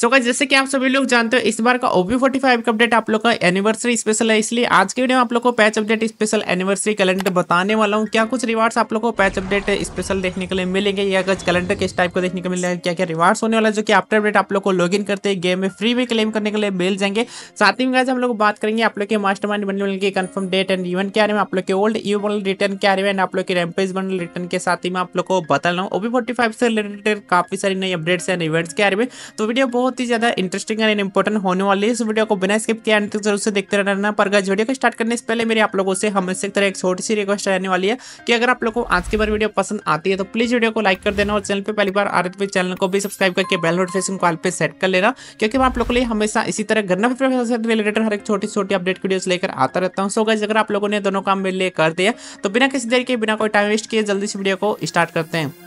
सो so जैसे कि आप सभी लोग जानते हो इस बार का ओपी फोर्टी फाइव का अपडेट आप लोग का एनिवर्सरी स्पेशल है इसलिए आज के वीडियो में आप लोग को patch update special anniversary calendar बताने वाला हूँ क्या कुछ रिवार्ड्स आप लोग को पैच अपडेट स्पेशल देखने के लिए मिलेंगे या कुछ कैलेंडर किस टाइप को देखने को मिलेगा क्या क्या रिवार्ड्स होने वाला जो कि आफ्टर अपडेट आप लोग को लॉग करते हैं गेम में फ्री में क्लेम करने के लिए मिल जाएंगे साथ ही हम लोग बात करेंगे आप लोग के मास्टर माइंड बनने वाले कन्फर्म डेट एंड इवेंट के बारे में आप लोग के ओल्ड यू बंडल रिटर्न के रहे में आप लोग के रेमपेज बन रिटर्न के साथ ही मैं आप लोग को बता रहा हूँ ओपी फोर्टी फाइव से रिलेटेड काफी सारी नई अपडेट्स एंड इवेंट्स के रहे तो वीडियो बहुत बहुत ही ज़्यादा इंटरेस्टिंग एंड इंपॉर्टेंट होने वाली है इस वीडियो को बिना स्किप किया तक जरूर से देखते रहना पर गज वीडियो को स्टार्ट करने से पहले मेरे आप लोगों से हमेशा तरह एक छोटी सी रिक्वेस्ट रहने वाली है कि अगर आप लोगों को आज की बार वीडियो पसंद आती है तो प्लीज़ वीडियो को लाइक कर देना और चैनल पर पहली बार आरत भी चैनल को भी सब्सक्राइब करके बेल नोटिफिकेशन कॉल पर सेट कर लेना क्योंकि मैं आप लोगों के लिए हमेशा इसी तरह घर से रिलेटेड हर एक छोटी छोटी अपडेट वीडियो लेकर आता रहता हूँ सो गज अगर आप लोगों ने दोनों काम मिले कर दिया तो बिना किसी देर के बिना कोई टाइम वेस्ट किए जल्दी से वीडियो को स्टार्ट करते हैं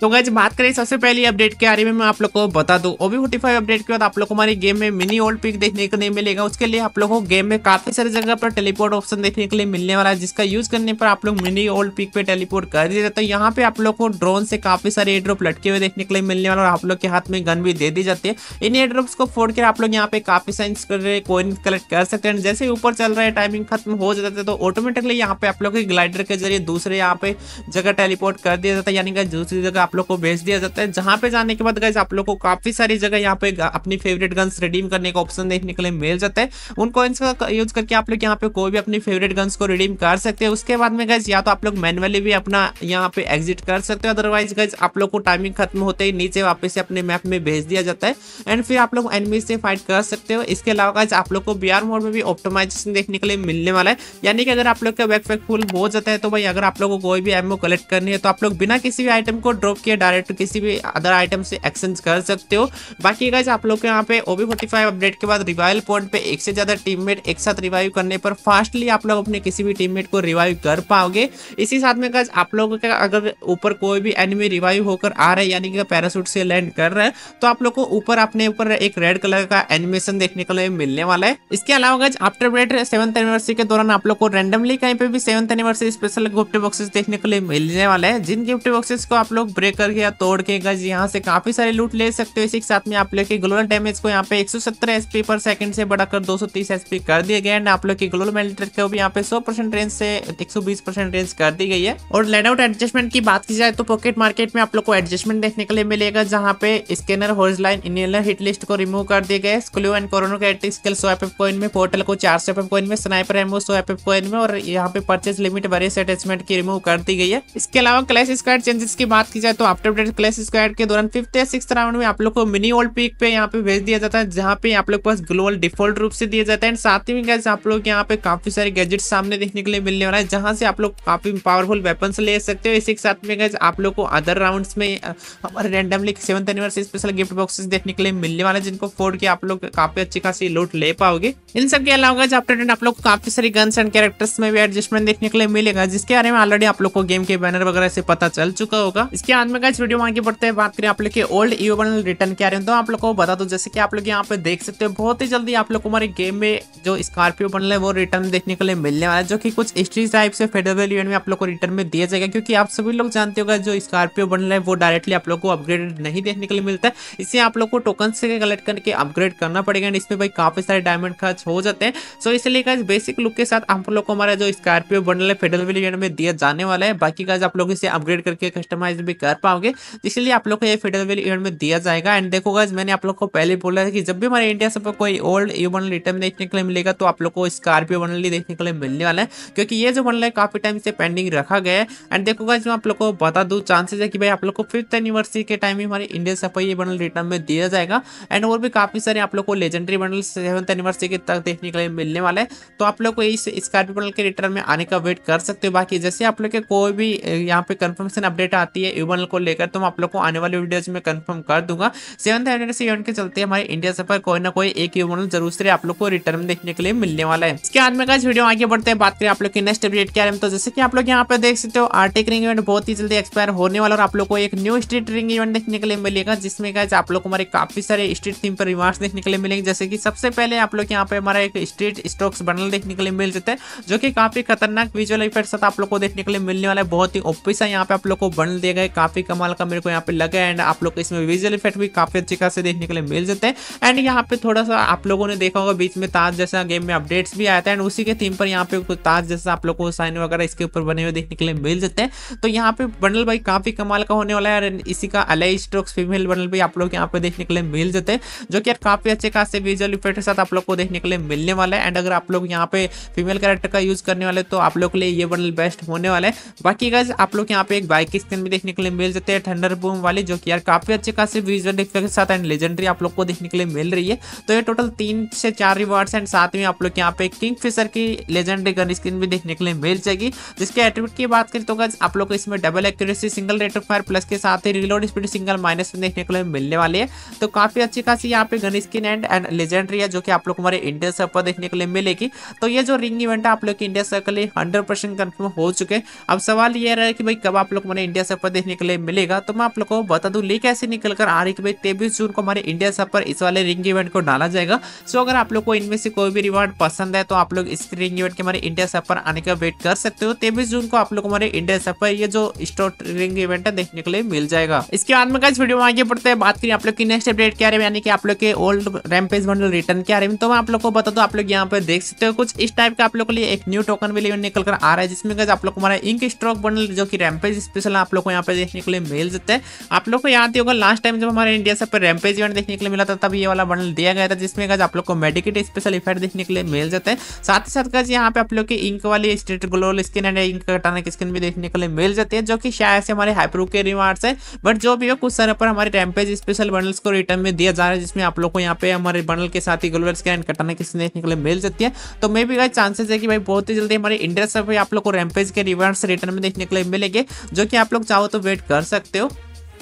तो गाइज बात करें सबसे पहली अपडेट के बारे में मैं आप लोग को बता दू ओबी फोर्टी फाइव अपडेट के बाद आप लोग को हमारे गेम में मिनी ओल्ड पिक देखने को नहीं मिलेगा उसके लिए आप लोग को गेम में काफी सारी जगह पर टेलीपोर्ट ऑप्शन देखने के लिए मिलने वाला है जिसका यूज करने पर आप लोग मिनी ओल्ड पिक पे टेलीपोर्ट कर दिया जाता है यहाँ पे आप लोग को ड्रोन से काफी सारे एड्रोप लटके हुए देखने के लिए मिलने वाला और आप लोग के हाथ में गन भी दे दी जाती है इन एड्रोप्स को फोड़ कर आप लोग यहाँ पे काफी रहे कोइन कलेक्ट कर सकते हैं जैसे ऊपर चल रहा है टाइमिंग खत्म हो जाता है तो ऑटोमेटिकली यहाँ पे आप लोग ग्लाइडर के जरिए दूसरे यहाँ पे जगह टेलीपोर्ट कर दिया जाता है यानी कि दूसरी जगह आप लोग को भेज दिया जाता है जहां पे जाने के बाद गाइज आप लोग को काफी सारी जगह यहाँ पे अपनी फेवरेट गन्स रिडीम करने का ऑप्शन देखने के लिए मिल जाता है उन कॉइन्स का यूज करके आप लोग यहाँ पे कोई भी अपनी फेवरेट गन्स को रिडीम कर सकते हैं उसके बाद में गाइज या तो आप लोग मैनुअली भी अपना यहाँ पे एग्जिट कर सकते हो अदरवाइज गाइज आप लोग को टाइमिंग खत्म होते ही नीचे वापस से अपने मैप में भेज दिया जाता है एंड फिर आप लोग एनमी से फाइट कर सकते हो इसके अलावा गाइज आप लोग को बी मोड में भी ऑप्टोमाइजेशन देखने के लिए मिलने वाला है यानी कि अगर आप लोग का बैकपैक फुल हो जाता है तो भाई अगर आप लोग को कोई भी एमओ कलेक्ट करनी है तो आप लोग बिना किसी भी आइटम को ड्रॉप लोग के डायरेक्ट किसी भी अदर आइटम से एक्सचेंज कर सकते हो बाकी गाइज आप लोग के यहाँ पे ओबी फोर्टी फाइव अपडेट के बाद रिवाइल पॉइंट पे एक से ज़्यादा टीममेट एक साथ रिवाइव करने पर फास्टली आप लोग अपने किसी भी टीममेट को रिवाइव कर पाओगे इसी साथ में गाइज आप लोगों का अगर ऊपर कोई भी एनिमी रिवाइव होकर आ रहा है यानी कि पैरासूट से लैंड कर रहा है तो आप लोग को ऊपर अपने ऊपर एक रेड कलर का एनिमेशन देखने के लिए मिलने वाला है इसके अलावा guys after bread seventh anniversary के दौरान आप लोग को रेंडमली कहीं पे भी seventh anniversary special gift boxes देखने के लिए मिलने वाला है जिन गिफ्ट बॉक्सेस को आप लोग ब्रेड ब्रेकर या तोड़ के गज यहाँ से काफी सारे लूट ले सकते हो इसी के साथ में आप लोग के ग्लोबल डैमेज को यहाँ पे 170 एसपी पर सेकंड से बढ़ाकर 230 एसपी कर दिए गए एंड आप लोग की ग्लोबल मिलिटर को भी यहाँ पे 100 परसेंट रेंज से 120 परसेंट रेंज कर दी गई है और लेड आउट एडजस्टमेंट की बात की जाए तो पॉकेट मार्केट में आप लोग को एडजस्टमेंट देखने के लिए मिलेगा जहाँ पे स्कैनर हॉर्ज लाइन इनर हिट लिस्ट को रिमूव कर दिए गए स्कूलो एंड कोरोनो कैटिक स्किल सो एफ कॉइन में पोर्टल को चार सौ एफ कॉइन में स्नाइपर एमओ सो एफ कॉइन में और यहाँ पे परचेज लिमिट वरियस अटैचमेंट की रिमूव कर दी गई है इसके अलावा क्लैश स्क्वाड चेंजेस की बात की जाए तो आफ्टर अपडेट क्लेस स्क्वाड के दौरान फिफ्थ या सिक्स राउंड में आप लोग को मिनी ओल्ड पिक पे यहाँ पे भेज दिया जाता है जहाँ पे आप लोग पास ग्लोबल डिफॉल्ट रूप से दिया जाता है एंड साथ ही गैस आप लोग यहाँ पे काफी सारे गैजेट सामने देखने के लिए मिलने वाला है जहाँ से आप लोग काफी पावरफुल वेपन ले सकते हो इसी के साथ में गैस आप लोग को अदर राउंड में हमारे randomly seventh anniversary special gift boxes देखने के लिए मिलने वाले जिनको फोर्ड के आप लोग काफी अच्छी खासी लूट ले पाओगे इन सब के अलावा गैस आफ्टर आप लोग काफी सारी गन्स एंड कैरेक्टर्स में भी एडजस्टमेंट देखने के लिए मिलेगा जिसके बारे में ऑलरेडी आप लोग को गेम के बैनर वगैरह से पता चल चुका होगा इसके आज में इस वीडियो में आगे बढ़ते हैं बात करें आप लोग के ओल्ड यूबल रिटर्न क्या रहे तो आप लोगों को बता दो जैसे कि आप लोग यहाँ पे देख सकते हो बहुत ही जल्दी आप लोग को हमारे गेम में जो स्कॉर्पियो बन है वो रिटर्न देखने के लिए मिलने वाला है जो कि कुछ हिस्ट्री टाइप से फेडरल इवेंट में आप लोग को रिटर्न में दिया जाएगा क्योंकि आप सभी लोग जानते होगा जो स्कॉर्पियो बन है वो डायरेक्टली आप लोग को अपग्रेड नहीं देखने के लिए मिलता है इसे आप लोग को टोकन से कलेक्ट करके अपग्रेड करना पड़ेगा एंड इसमें भाई काफी सारे डायमंड खर्च हो जाते हैं सो इसलिए कहा बेसिक लुक के साथ आप लोग को हमारा जो स्कॉर्पियो बन है फेडरल इवेंट में दिया जाने वाला है बाकी गाइज आप लोग इसे अपग्रेड करके कस्टमाइज भी कर पाओगे इसलिए आप लोग को ये फेडरवेल इवेंट में दिया जाएगा एंड देखोगा गाइज मैंने आप लोग को पहले बोला था कि जब भी हमारे इंडिया से कोई ओल्ड यू वन रिटर्न देखने के लिए मिलेगा तो आप लोग को स्कॉर्पियो वन देखने के लिए मिलने वाला है क्योंकि ये जो वन काफी टाइम से पेंडिंग रखा गया है एंड देखोगा इसमें आप लोग को बता दू चांसेस है कि भाई आप लोग को फिफ्थ एनिवर्सरी के टाइम ही हमारे इंडिया सफाई ये बनल रिटर्न में दिया जाएगा एंड और भी काफी सारे आप लोग को लेजेंडरी बनल सेवंथ एनिवर्सरी के तक देखने के लिए मिलने वाला है तो आप लोग को इस स्कॉर्पियो बनल के रिटर्न में आने का वेट कर सकते हो बाकी जैसे आप लोग के कोई भी यहाँ पे कंफर्मेशन अपडेट आती है यू फनल को लेकर तो मैं आप लोग को आने वाले वीडियोज में कन्फर्म कर दूंगा सेवन हंड्रेड से इवेंट के चलते हमारे इंडिया सफर कोई ना कोई एक यू मॉडल जरूर से आप लोग को रिटर्न देखने के लिए मिलने वाला है इसके बाद में वीडियो आगे बढ़ते हैं बात करें आप लोग की नेक्स्ट अपडेट के बारे में तो जैसे कि आप लोग यहाँ पे देख सकते हो आर्टिक रिंग इवेंट बहुत ही जल्दी एक्सपायर होने वाला और आप लोग को एक न्यू स्ट्रीट रिंग इवेंट देखने के लिए मिलेगा जिसमें गाइज आप लोग हमारे काफी सारे स्ट्रीट थीम पर रिमार्क्स देखने के लिए मिलेंगे जैसे कि सबसे पहले आप लोग यहाँ पे हमारा एक स्ट्रीट स्टॉक्स बनल देखने के लिए मिल जाते हैं जो कि काफी खतरनाक विजुअल इफेक्ट साथ आप लोग को देखने के लिए मिलने वाला है बहुत ही ओपी सा यहाँ पे आप लोग को बनल दिया गया काफी कमाल का मेरे को यहाँ पे लगा एंड आप लोग को इसमें विजुअल इफेक्ट भी काफी अच्छे खासे देखने के लिए मिल जाते हैं एंड यहाँ पे थोड़ा सा आप लोगों ने देखा होगा बीच में ताज जैसा गेम में अपडेट्स भी आया था एंड उसी के थीम पर यहाँ पे ताज जैसा आप लोग को साइन वगैरह इसके ऊपर बने हुए देखने के लिए मिल जाते हैं तो यहाँ पे बंडल भाई काफी कमाल का होने वाला है इसी का अलाई स्ट्रोक्स फीमेल बंडल भी आप लोग यहाँ पे देखने के लिए मिल जाते हैं जो कि यार काफी अच्छे खासे विजुअल इफेक्ट के साथ आप लोग को देखने के लिए मिलने वाला है एंड अगर आप लोग यहाँ पे फीमेल कैरेक्टर का यूज करने वाले तो आप लोग के लिए ये बंडल बेस्ट होने वाला है बाकी गज आप लोग यहाँ पे एक बाइक स्क्रीन भी देखने के लिए मिल जाते हैं थंडर बूम वाली जो कि यार काफी अच्छे खासे विजुअल इफेक्ट के साथ एंड लेजेंडरी आप लोग को देखने के लिए मिल रही है तो ये टोटल तीन से चार रिवार्ड्स एंड साथ में आप लोग यहाँ पे किंग फिशर की लेजेंडरी गन स्क्रीन भी देखने के लिए मिल जाएगी जिसके एट्रीब्यूट की बात करें तो आप लोग को इसमें double accuracy single rate of fire plus के साथ ही रिलोड स्पीड सिंगल माइनस में देखने के लिए मिलने वाली है तो काफी अच्छी खासी यहाँ पे gun screen and and legendary है जो कि आप लोग हमारे इंडिया सर पर देखने के लिए मिलेगी तो ये जो रिंग इवेंट है आप लोग इंडिया सर के लिए हंड्रेड परसेंट कन्फर्म हो चुके अब सवाल ये रहा है कि भाई कब आप लोग हमारे इंडिया सर पर देखने के प्ले मिलेगा तो मैं आप लोगों को बता दूं लीक ऐसे निकल कर आ रही कि भाई तेईस जून को हमारे इंडिया सब पर इस वाले रिंग इवेंट को डाला जाएगा सो अगर आप लोग को इनमें से कोई भी रिवार्ड पसंद है तो आप लोग इस रिंग इवेंट के हमारे इंडिया सब पर आने का वेट कर सकते हो तेईस जून को आप लोग हमारे इंडिया सब पर ये जो स्टोर रिंग इवेंट है देखने के लिए मिल जाएगा इसके बाद में इस वीडियो में आगे बढ़ते हैं बात करें आप लोग की नेक्स्ट अपडेट क्या रहे यानी कि आप लोग के ओल्ड रैमपेज बंडल रिटर्न क्या रहे तो मैं आप लोग को बता दो आप लोग यहाँ पर देख सकते हो कुछ इस टाइप का आप लोग के लिए एक न्यू टोकन भी निकल कर आ रहा है जिसमें आप लोग हमारा इंक स्ट्रोक बंडल जो की रैमपेज स्पेशल आप लोग को यहाँ पे देखने देखने के लिए मिल सकता है आप लोग को याद ही होगा लास्ट टाइम जब हमारे इंडिया सब पर रैम्पेज इवेंट देखने के लिए मिला था तब ये वाला बंडल दिया गया था जिसमें आप लोग को मेडिकेट स्पेशल इफेक्ट देखने के लिए मिल जाता है साथ ही साथ गज यहाँ पे आप लोग की इंक वाली straight gloo wall skin and ink कटाने की स्किन भी देखने के लिए मिल जाती है जो कि शायद से हमारे हाइप्रो के रिवार्ड्स है बट जो भी हो कुछ समय पर हमारे रैम्पेज स्पेशल बंडल्स को रिटर्न में दिया जा रहा है जिसमें आप लोग को यहाँ पे हमारे बंडल के साथ ही ग्लोल स्किन एंड कटाने की स्किन देखने के लिए मिल जाती है तो मे भी गाइस चांसेस है कि भाई बहुत ही जल्दी हमारे इंडिया से आप लोग को रैम्पेज के रिवार्ड्स रिटर्न में देखने के लिए मिलेंगे जो कि आप लोग चाहो तो वेट कर सकते हो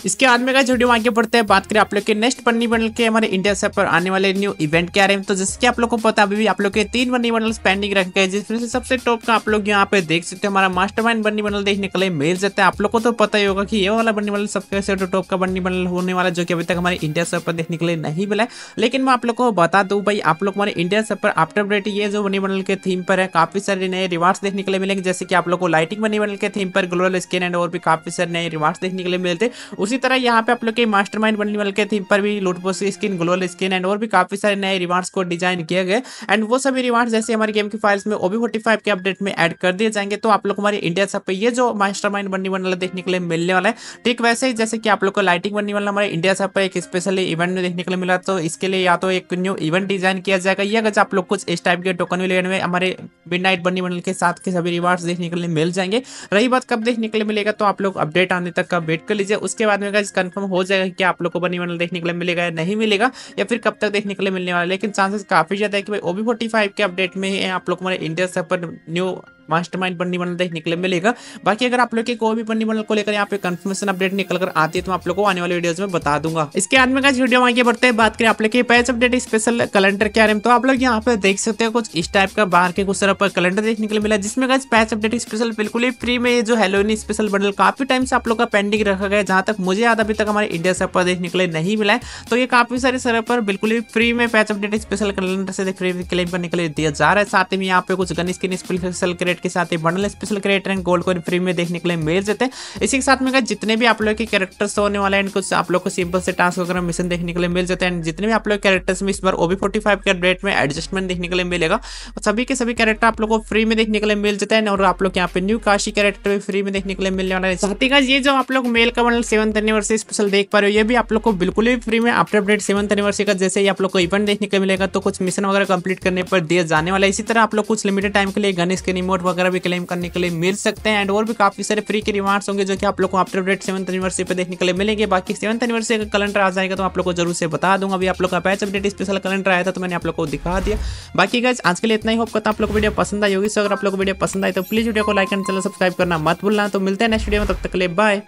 इसके बाद में जो वीडियो आगे बढ़ते हैं बात करें आप लोग के नेक्स्ट बन्नी बनल के हमारे इंडिया से पर आने वाले न्यू इवेंट के रहे में तो जैसे कि आप लोगों को पता है अभी भी आप लोग के तीन बन्नी बनल पेंडिंग रखे गए जिसमें से सबसे टॉप का आप लोग यहाँ पे देख सकते हो हमारा मास्टर माइंड बन्नी बनल देखने के लिए मिल जाता है आप लोग को तो पता ही होगा कि ये वाला बनी बंडल सबसे टॉप का बन्नी बनल होने वाला जो कि अभी तक हमारे इंडिया से पर देखने के लिए नहीं मिला है लेकिन मैं आप लोग को बता दू भाई आप लोग हमारे इंडिया से पर आफ्टर ये जो बनी बनल के थीम पर है काफी सारे नए रिवार्ड्स देखने के लिए मिलेंगे जैसे कि आप लोग को लाइटिंग बनी बनल के थीम पर ग्लोबल स्किन एंड और भी काफी सारे नए रिवार्ड्स देखने के लिए मिलते हैं उसी तरह यहाँ पे आप लोग के मास्टर माइंड बनने वाले थीम पर भी loot box skin gloo wall skin and और भी काफी सारे नए रिवार्ड्स को डिजाइन किए गए एंड वो सभी रिवार्ड्स जैसे हमारे गेम की फाइल्स में ओबी फोर्टी के अपडेट में एड कर दिए जाएंगे तो आप लोग हमारे इंडिया सब पे ये जो मास्टर माइंड बनने वाला देखने के लिए मिलने वाला है ठीक वैसे ही जैसे कि आप लोग को लाइटिंग बनने वाला हमारे इंडिया सब पे एक स्पेशल इवेंट में देखने के लिए मिला तो इसके लिए या तो एक न्यू इवेंट डिजाइन किया जाएगा या अगर आप लोग कुछ इस टाइप के टोकन में हमारे मिड नाइट बनी बनल के साथ के सभी रिवार्ड्स देखने के लिए मिल जाएंगे रही बात कब देखने के लिए मिलेगा तो आप लोग अपडेट आने तक का वेट कर लीजिए उसके बाद बाद में गाइस कंफर्म हो जाएगा कि आप लोग को बनी बनल देखने के लिए मिलेगा या नहीं मिलेगा या फिर कब तक देखने के लिए मिलने वाला लेकिन चांसेस काफी ज्यादा है कि भाई ओबी फोर्टी के अपडेट में ही आप लोग हमारे इंडिया सर्वर न्यू मास्टरमाइंड पन्नी बंडल देखने के लिए मिलेगा बाकी अगर आप लोग के कोई भी पन्नी बनल को लेकर यहाँ पे कंफर्मेशन अपडेट निकल कर आती है तो आप लोग को आने वाले वीडियोस में बता दूंगा इसके बाद में वीडियो आगे बढ़ते हैं बात करें आप लोग के पैच अपडेट स्पेशल कैलेंडर के बारे में तो आप लोग यहाँ पे देख सकते हो कुछ इस टाइप का बाहर के कुछ तरह कैलेंडर देखने के लिए मिला जिसमें गाइज पैच अपडेट स्पेशल बिल्कुल ही फ्री में जो हेलोइन स्पेशल बनल काफी टाइम से आप लोग का पेंडिंग रखा गया जहां तक मुझे याद अभी तक हमारे इंडिया सर पर देखने के लिए नहीं मिला है तो ये काफी सारे सर पर बिल्कुल ही फ्री में पैच अपडेट स्पेशल कैलेंडर से फ्री क्लेम पर निकले दिया जा रहा है साथ ही यहाँ पे कुछ गणेश स्पेशल क्रेट के साथ ही bundle special crate and gold को फ्री में देखने के लिए मिल जाते हैं इसी के साथ में जितने भी आप लोग के कैरेक्टर्स होने वाले हैं कुछ आप लोग को सिंपल से टास्क वगैरह मिशन देखने के लिए मिल जाते हैं जितने भी आप लोग कैरेक्टर्स में इस बार ओबी फोर्टी फाइव के अपडेट में एडजस्टमेंट देखने के लिए मिलेगा सभी के सभी कैरेक्टर आप लोग को फ्री में देखने के लिए मिल जाते हैं और आप लोग यहाँ पे न्यू काशी कैरेक्टर भी फ्री में देखने के लिए मिलने वाला है साथ ही ये जो आप लोग मेल का बंडल सेवन एनिवर्सरी स्पेशल देख पा रहे हो ये भी आप लोग को बिल्कुल भी फ्री में आफ्टर अपडेट सेवन एनिवर्सरी का जैसे ही आप लोग को इवेंट देखने को मिलेगा तो कुछ मिशन वगैरह कंप्लीट करने पर दिया जाने वाला है इसी तरह आप लोग कुछ लिमिटेड टाइम के लिए गणेश के रिमोट वगैरह भी क्लेम करने के लिए मिल सकते हैं एंड और भी काफी सारे फ्री के रिवार्ड्स होंगे जो कि आप लोग को आफ्टर डेट सेवंथ एनिवर्सरी पे देखने के लिए मिलेंगे बाकी सेवंथ एनिवर्सरी का कलेंडर आ जाएगा तो आप लोग को जरूर से बता दूंगा अभी आप लोग का पैच अपडेट स्पेशल कलेंडर आया था तो मैंने आप लोग को दिखा दिया बाकी गाइज आज के लिए इतना ही होप करता आप लोग वीडियो पसंद आई होगी सो अगर आप लोग वीडियो पसंद आए तो प्लीज वीडियो को लाइक एंड चैनल सब्सक्राइब करना मत भूलना तो मिलते हैं नेक्स्ट वीडियो में तब तक ले बाय